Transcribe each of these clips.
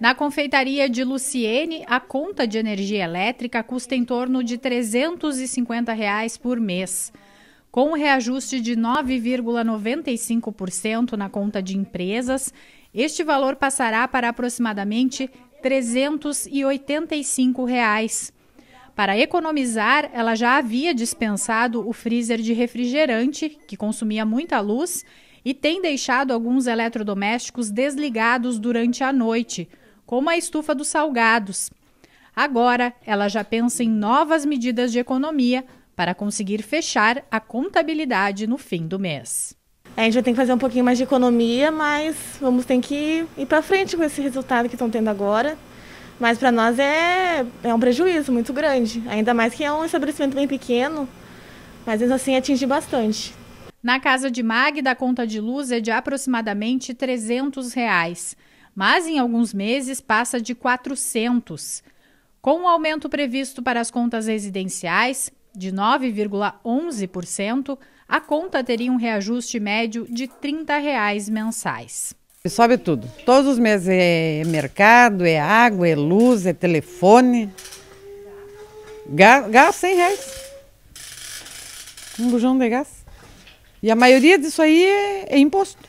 Na confeitaria de Luciene, a conta de energia elétrica custa em torno de R$ 350 reais por mês. Com o reajuste de 9,95% na conta de empresas, este valor passará para aproximadamente R$ 385. Reais. Para economizar, ela já havia dispensado o freezer de refrigerante, que consumia muita luz, e tem deixado alguns eletrodomésticos desligados durante a noite, como a estufa dos salgados. Agora, ela já pensa em novas medidas de economia para conseguir fechar a contabilidade no fim do mês. É, a gente vai ter que fazer um pouquinho mais de economia, mas vamos ter que ir para frente com esse resultado que estão tendo agora. Mas para nós é, é um prejuízo muito grande, ainda mais que é um estabelecimento bem pequeno, mas mesmo assim atinge bastante. Na casa de Magda, a conta de luz é de aproximadamente 300 reais, mas em alguns meses passa de 400. Com o aumento previsto para as contas residenciais, de 9,11%, a conta teria um reajuste médio de R$ 30 reais mensais. Sobe tudo. Todos os meses é mercado, é água, é luz, é telefone. Gás, gás 100 reais. Um bujão de gás. E a maioria disso aí é, é imposto.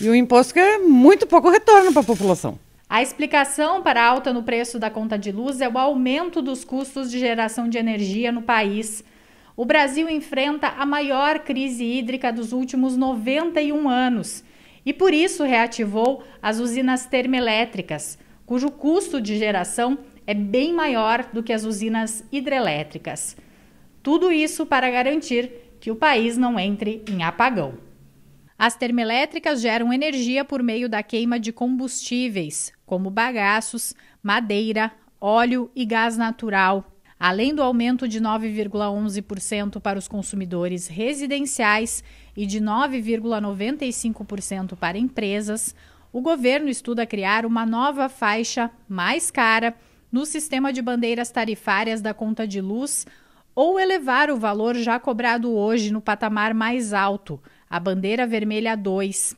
E o imposto que é muito pouco retorno para a população. A explicação para a alta no preço da conta de luz é o aumento dos custos de geração de energia no país. O Brasil enfrenta a maior crise hídrica dos últimos 91 anos e por isso reativou as usinas termoelétricas, cujo custo de geração é bem maior do que as usinas hidrelétricas. Tudo isso para garantir que o país não entre em apagão. As termoelétricas geram energia por meio da queima de combustíveis, como bagaços, madeira, óleo e gás natural, além do aumento de 9,11% para os consumidores residenciais e de 9,95% para empresas, o governo estuda criar uma nova faixa mais cara no sistema de bandeiras tarifárias da conta de luz ou elevar o valor já cobrado hoje no patamar mais alto, a bandeira vermelha 2.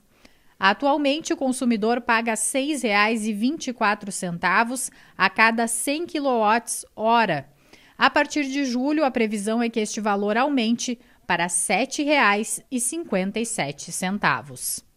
Atualmente, o consumidor paga R$ 6,24 a cada 100 kWh. A partir de julho, a previsão é que este valor aumente para R$ 7,57.